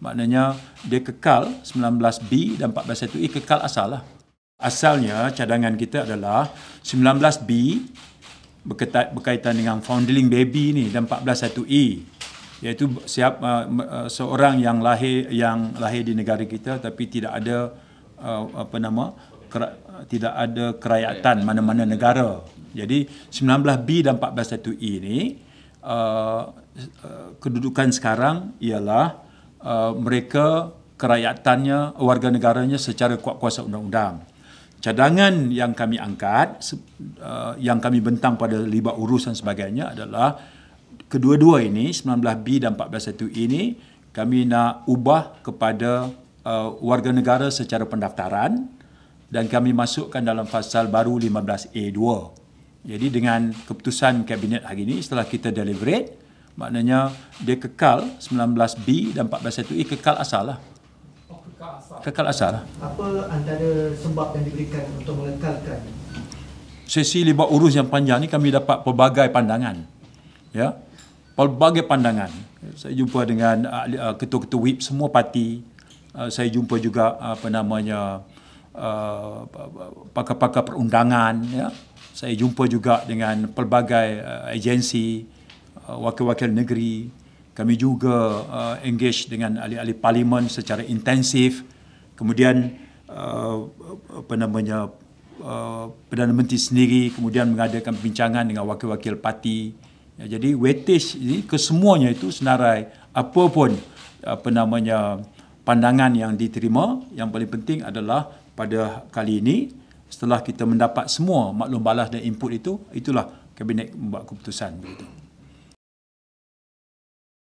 maknanya dia kekal 19B dan 14.1E kekal asal lah. Asalnya cadangan kita adalah 19B berkaitan dengan foundling baby ni dan 14.1E iaitu siap uh, uh, seorang yang lahir yang lahir di negara kita tapi tidak ada uh, apa nama kera, tidak ada kerayatan mana-mana negara. Jadi 19B dan 14.1E ni uh, uh, kedudukan sekarang ialah uh, mereka kerakyatannya, warga negaranya secara kuat kuasa undang-undang. Cadangan yang kami angkat, uh, yang kami bentang pada libat urus dan sebagainya adalah kedua-dua ini, 19B dan 14.1 ini, kami nak ubah kepada uh, warga negara secara pendaftaran dan kami masukkan dalam pasal baru 15A2. Jadi dengan keputusan kabinet hari ini, setelah kita deliberate, maknanya dia kekal 19B dan 14A e, kekal asal lah. Oh, kekal asal. Kekal asal lah. Apa antara sebab yang diberikan untuk mengekalkan? Sesi libat urus yang panjang ni kami dapat pelbagai pandangan. Ya. Pelbagai pandangan. Saya jumpa dengan ah, ketua-ketua WIP semua parti. Ah, saya jumpa juga apa namanya ah, pakar-pakar perundangan ya. Saya jumpa juga dengan pelbagai agensi Uh, wakil-wakil negeri. Kami juga uh, engage dengan ahli-ahli parlimen secara intensif. Kemudian uh, apa namanya uh, Perdana Menteri sendiri kemudian mengadakan perbincangan dengan wakil-wakil parti. Ya, jadi weightage ini kesemuanya itu senarai apa pun apa namanya pandangan yang diterima yang paling penting adalah pada kali ini setelah kita mendapat semua maklum balas dan input itu itulah kabinet membuat keputusan